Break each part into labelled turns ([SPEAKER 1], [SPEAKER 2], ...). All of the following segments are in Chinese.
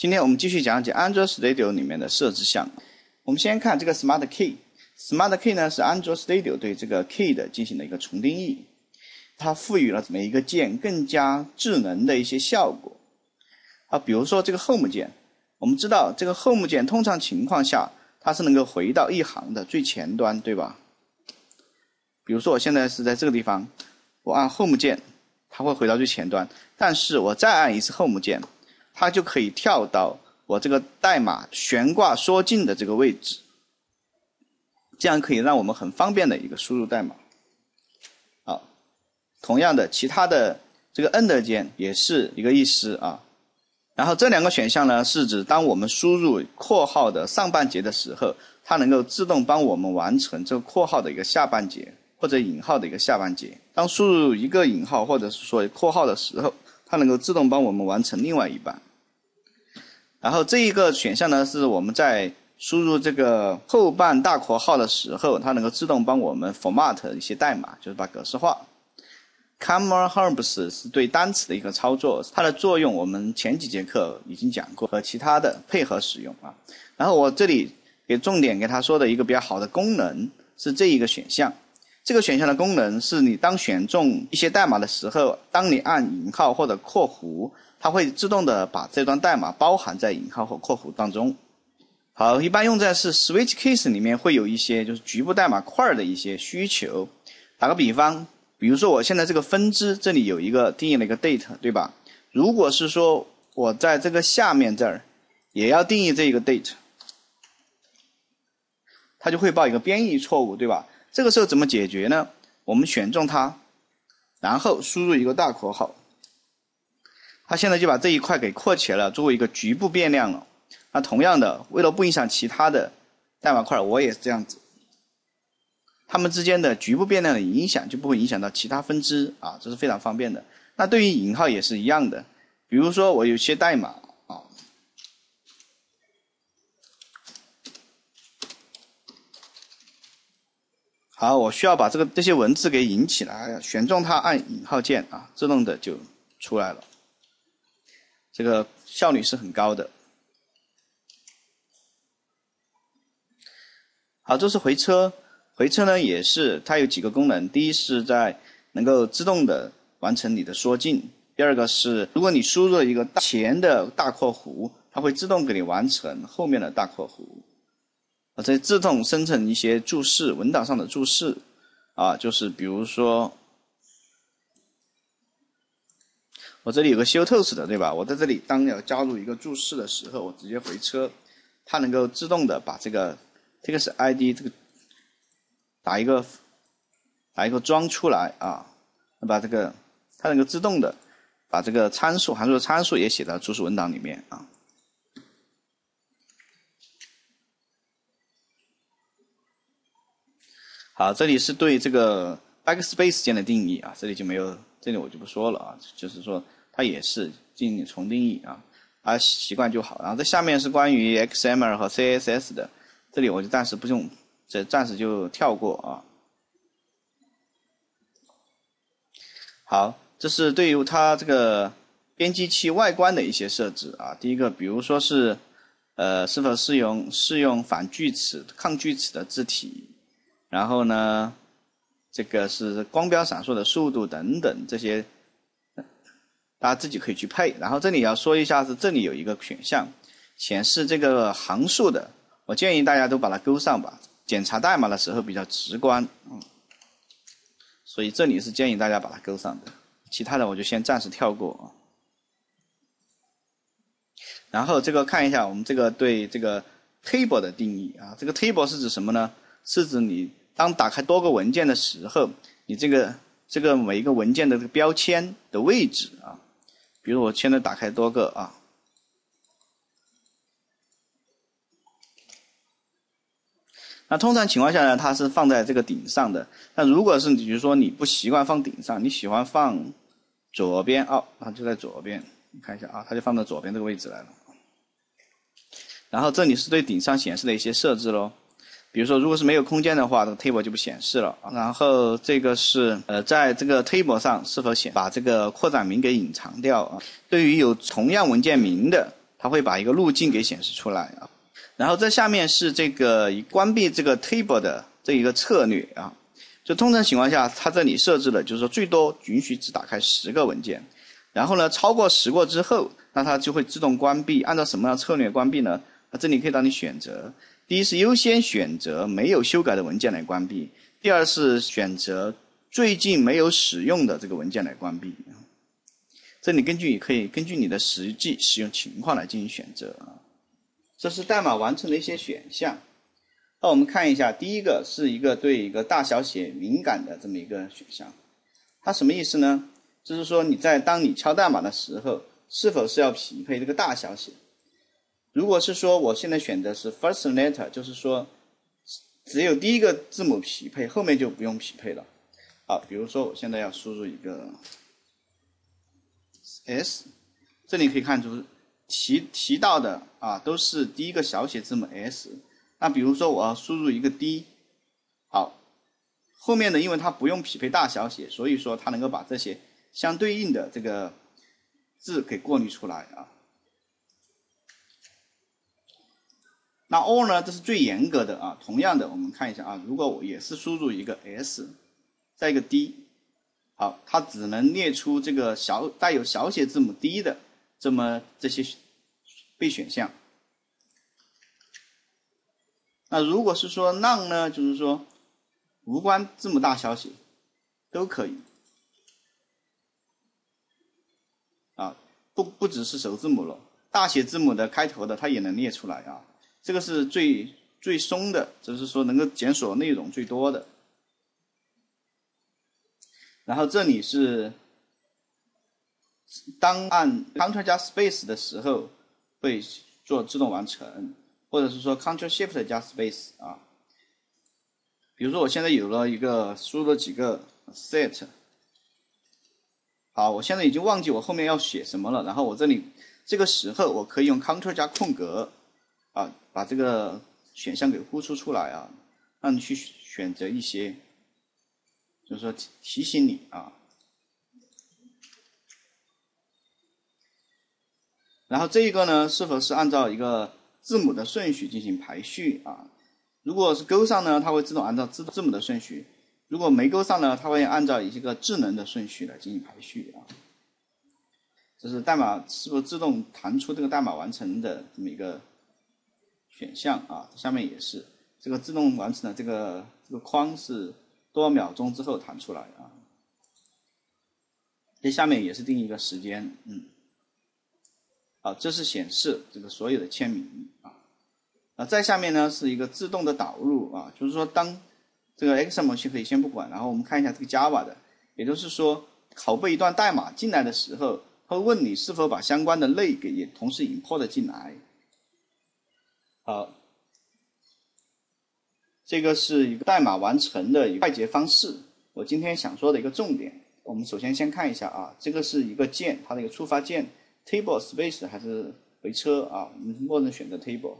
[SPEAKER 1] 今天我们继续讲解 Android Studio 里面的设置项。我们先看这个 Smart Key。Smart Key 呢是 Android Studio 对这个 Key 的进行了一个重定义，它赋予了每一个键更加智能的一些效果。啊，比如说这个 Home 键，我们知道这个 Home 键通常情况下它是能够回到一行的最前端，对吧？比如说我现在是在这个地方，我按 Home 键，它会回到最前端。但是我再按一次 Home 键。它就可以跳到我这个代码悬挂缩进的这个位置，这样可以让我们很方便的一个输入代码。好，同样的，其他的这个 e N d 键也是一个意思啊。然后这两个选项呢，是指当我们输入括号的上半截的时候，它能够自动帮我们完成这个括号的一个下半截或者引号的一个下半截。当输入一个引号或者是说括号的时候，它能够自动帮我们完成另外一半。然后这一个选项呢，是我们在输入这个后半大括号的时候，它能够自动帮我们 format 一些代码，就是把格式化。c a m e a h u m p s 是对单词的一个操作，它的作用我们前几节课已经讲过，和其他的配合使用啊。然后我这里给重点给他说的一个比较好的功能是这一个选项。这个选项的功能是你当选中一些代码的时候，当你按引号或者括弧，它会自动的把这段代码包含在引号和括弧当中。好，一般用在是 switch case 里面会有一些就是局部代码块的一些需求。打个比方，比如说我现在这个分支这里有一个定义了一个 date，对吧？如果是说我在这个下面这儿也要定义这一个 date，它就会报一个编译错误，对吧？这个时候怎么解决呢？我们选中它，然后输入一个大括号，它现在就把这一块给括起来了，作为一个局部变量了。那同样的，为了不影响其他的代码块，我也是这样子，它们之间的局部变量的影响就不会影响到其他分支啊，这是非常方便的。那对于引号也是一样的，比如说我有些代码。好，我需要把这个这些文字给引起来，选中它，按引号键啊，自动的就出来了。这个效率是很高的。好，这是回车，回车呢也是它有几个功能，第一是在能够自动的完成你的缩进，第二个是如果你输入一个前的大括弧，它会自动给你完成后面的大括弧。在自动生成一些注释，文档上的注释啊，就是比如说，我这里有个 show t o a s s 的，对吧？我在这里当要加入一个注释的时候，我直接回车，它能够自动的把这个这个是 ID 这个打一个打一个桩出来啊，把这个它能够自动的把这个参数函数的参数也写到注释文档里面啊。好，这里是对这个 backspace 键的定义啊，这里就没有，这里我就不说了啊，就是说它也是进行重定义啊，啊习惯就好。然后这下面是关于 XML 和 CSS 的，这里我就暂时不用，这暂时就跳过啊。好，这是对于它这个编辑器外观的一些设置啊，第一个，比如说是呃是否适用适用反锯齿、抗锯齿的字体。然后呢，这个是光标闪烁的速度等等这些，大家自己可以去配。然后这里要说一下是这里有一个选项，显示这个行数的，我建议大家都把它勾上吧，检查代码的时候比较直观。嗯，所以这里是建议大家把它勾上的，其他的我就先暂时跳过啊。然后这个看一下我们这个对这个 table 的定义啊，这个 table 是指什么呢？是指你。当打开多个文件的时候，你这个这个每一个文件的这个标签的位置啊，比如我现在打开多个啊，那通常情况下呢，它是放在这个顶上的。那如果是你如说你不习惯放顶上，你喜欢放左边哦，它就在左边。你看一下啊，它就放到左边这个位置来了。然后这里是对顶上显示的一些设置喽。比如说，如果是没有空间的话，这个 table 就不显示了。然后这个是呃，在这个 table 上是否显，把这个扩展名给隐藏掉啊？对于有同样文件名的，它会把一个路径给显示出来啊。然后在下面是这个关闭这个 table 的这一个策略啊。就通常情况下，它这里设置的就是说最多允许只打开十个文件。然后呢，超过十个之后，那它就会自动关闭。按照什么样策略关闭呢？那这里可以让你选择。第一是优先选择没有修改的文件来关闭，第二是选择最近没有使用的这个文件来关闭。这里根据可以根据你的实际使用情况来进行选择。这是代码完成的一些选项。那我们看一下，第一个是一个对一个大小写敏感的这么一个选项，它什么意思呢？就是说你在当你敲代码的时候，是否是要匹配这个大小写？如果是说我现在选的是 first letter，就是说只有第一个字母匹配，后面就不用匹配了。啊，比如说我现在要输入一个 s，这里可以看出提提到的啊都是第一个小写字母 s。那比如说我要输入一个 d，好，后面的因为它不用匹配大小写，所以说它能够把这些相对应的这个字给过滤出来啊。那 O 呢？这是最严格的啊。同样的，我们看一下啊，如果我也是输入一个 s，再一个 d，好，它只能列出这个小带有小写字母 d 的这么这些备选项。那如果是说 none 呢？就是说无关字母大小写都可以啊，不不只是首字母了，大写字母的开头的它也能列出来啊。这个是最最松的，就是说能够检索内容最多的。然后这里是，当按 Ctrl 加 Space 的时候会做自动完成，或者是说 Ctrl Shift 加 Space 啊。比如说我现在有了一个输入了几个 Set，好，我现在已经忘记我后面要写什么了，然后我这里这个时候我可以用 Ctrl 加空格。啊，把这个选项给呼出出来啊，让你去选择一些，就是说提醒你啊。然后这一个呢，是否是按照一个字母的顺序进行排序啊？如果是勾上呢，它会自动按照字字母的顺序；如果没勾上呢，它会按照一个智能的顺序来进行排序啊。这是代码是否自动弹出这个代码完成的这么一个。选项啊，下面也是这个自动完成的。这个这个框是多少秒钟之后弹出来啊？这下面也是定一个时间，嗯，好，这是显示这个所有的签名啊。啊，再下面呢是一个自动的导入啊，就是说当这个 XML 模型可以先不管，然后我们看一下这个 Java 的，也就是说，拷贝一段代码进来的时候，会问你是否把相关的类给也同时 import 进来。好，这个是一个代码完成的一个快捷方式。我今天想说的一个重点，我们首先先看一下啊，这个是一个键，它的一个触发键，table space 还是回车啊？我们默认选择 table。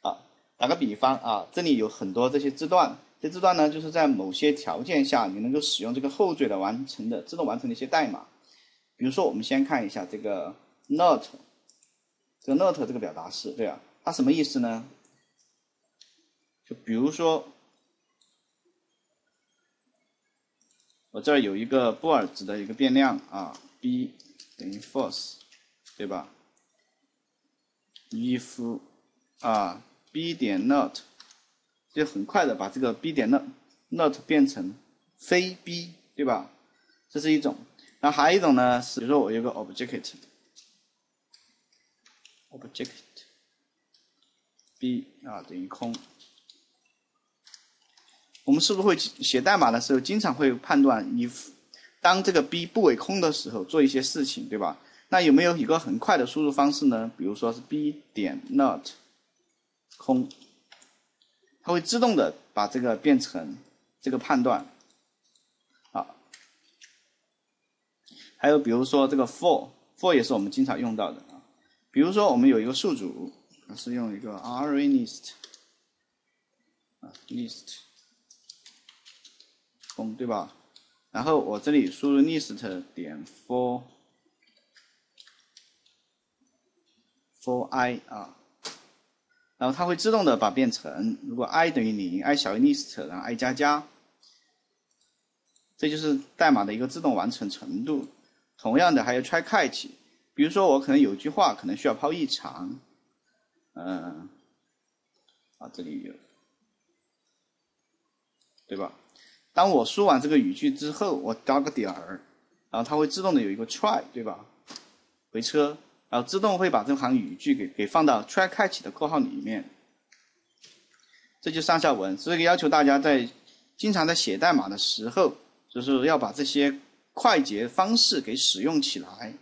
[SPEAKER 1] 啊，打个比方啊，这里有很多这些字段，这字段呢就是在某些条件下你能够使用这个后缀来完成的自动完成的一些代码。比如说，我们先看一下这个 not，这个 not 这个表达式，对吧？它什么意思呢？就比如说，我这儿有一个布尔值的一个变量啊，b 等于 false，对吧？if 啊，b 点 not，就很快的把这个 b 点 not not 变成非 b，对吧？这是一种。那还有一种呢，是比如说我有个 object，object。b 啊等于空，我们是不是会写代码的时候经常会判断你当这个 b 不为空的时候做一些事情，对吧？那有没有一个很快的输入方式呢？比如说是 b 点 not 空，它会自动的把这个变成这个判断啊。还有比如说这个 for，for 也是我们经常用到的啊。比如说我们有一个数组。是用一个 array list 啊 list 空对吧？然后我这里输入 list 点 for for i 啊，然后它会自动的把变成，如果 i 等于零，i 小于 list，然后 i 加加。这就是代码的一个自动完成程度。同样的，还有 try catch，比如说我可能有句话可能需要抛异常。嗯，啊，这里有，对吧？当我输完这个语句之后，我加个点儿，然后它会自动的有一个 try，对吧？回车，然后自动会把这行语句给给放到 try 开启的括号里面。这就上下文，所以要求大家在经常在写代码的时候，就是要把这些快捷方式给使用起来。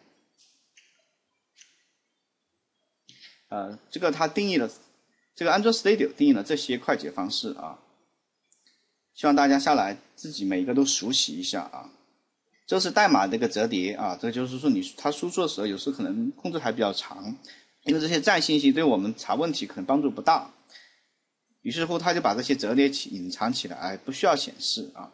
[SPEAKER 1] 呃，这个它定义了，这个 Android Studio 定义了这些快捷方式啊，希望大家下来自己每一个都熟悉一下啊。这是代码的一个折叠啊，这就是说你它输出的时候，有时候可能控制还比较长，因为这些站信息对我们查问题可能帮助不大，于是乎他就把这些折叠起隐藏起来，不需要显示啊。